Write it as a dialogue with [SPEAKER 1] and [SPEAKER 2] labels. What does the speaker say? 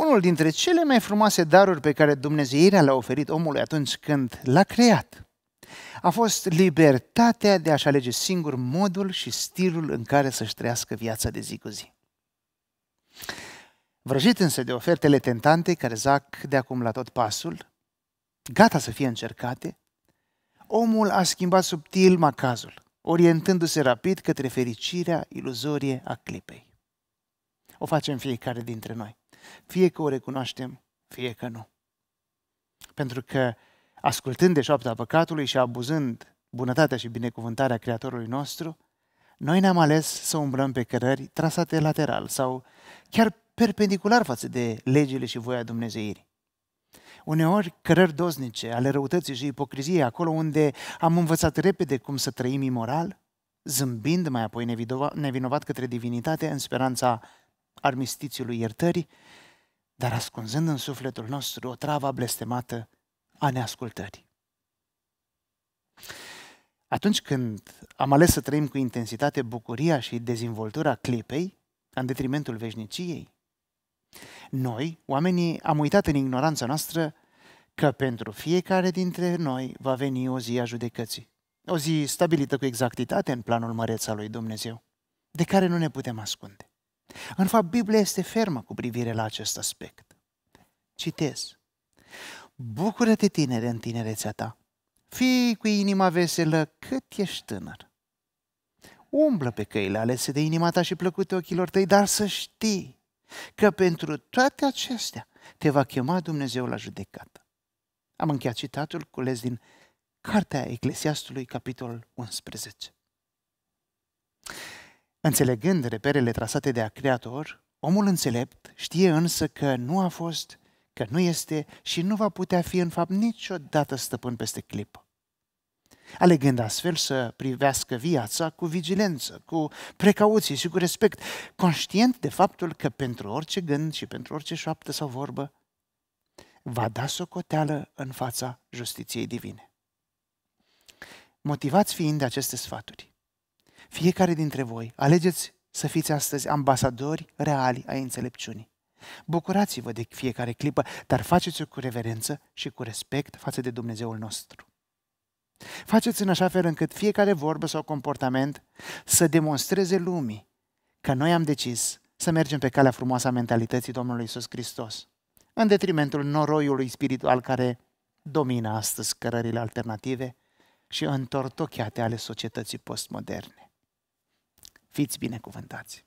[SPEAKER 1] unul dintre cele mai frumoase daruri pe care Dumnezeirea le-a oferit omului atunci când l-a creat. A fost libertatea de a-și alege singur modul și stilul în care să-și trăiască viața de zi cu zi. Vrăjit însă de ofertele tentante care zac de acum la tot pasul, gata să fie încercate, omul a schimbat subtil macazul, orientându-se rapid către fericirea iluzorie a clipei. O facem fiecare dintre noi. Fie că o recunoaștem, fie că nu. Pentru că ascultând de șoapta păcatului și abuzând bunătatea și binecuvântarea Creatorului nostru, noi ne-am ales să umblăm pe cărări trasate lateral sau chiar perpendicular față de legile și voia Dumnezeirii. Uneori cărări doznice ale răutății și ipocriziei, acolo unde am învățat repede cum să trăim imoral, zâmbind mai apoi nevinovat către divinitate în speranța armistițiului iertării, dar ascunzând în sufletul nostru o travă blestemată a neascultării. Atunci când am ales să trăim cu intensitate bucuria și dezvoltura clipei, în detrimentul veșniciei, noi, oamenii, am uitat în ignoranța noastră că pentru fiecare dintre noi va veni o zi a judecății. O zi stabilită cu exactitate în planul măreț al lui Dumnezeu, de care nu ne putem ascunde. În fapt, Biblia este fermă cu privire la acest aspect. Citez. Bucură-te, tinere, în tinerețea ta. Fii cu inima veselă cât ești tânăr. Umblă pe căile alese de inima ta și plăcute ochilor tăi, dar să știi că pentru toate acestea te va chema Dumnezeu la judecată. Am încheiat citatul cules din Cartea Eclesiastului, capitolul 11. Înțelegând reperele trasate de a Creator, omul înțelept știe însă că nu a fost, că nu este și nu va putea fi în fapt niciodată stăpân peste clip. Alegând astfel să privească viața cu vigilență, cu precauție și cu respect, conștient de faptul că pentru orice gând și pentru orice șoaptă sau vorbă, va da socoteală în fața justiției divine. Motivați fiind de aceste sfaturi, fiecare dintre voi, alegeți să fiți astăzi ambasadori reali ai înțelepciunii. Bucurați-vă de fiecare clipă, dar faceți-o cu reverență și cu respect față de Dumnezeul nostru. Faceți în așa fel încât fiecare vorbă sau comportament să demonstreze lumii că noi am decis să mergem pe calea frumoasă a mentalității Domnului Isus Hristos, în detrimentul noroiului spiritual care domină astăzi cărările alternative și întortocheate ale societății postmoderne. Fiți binecuvântați!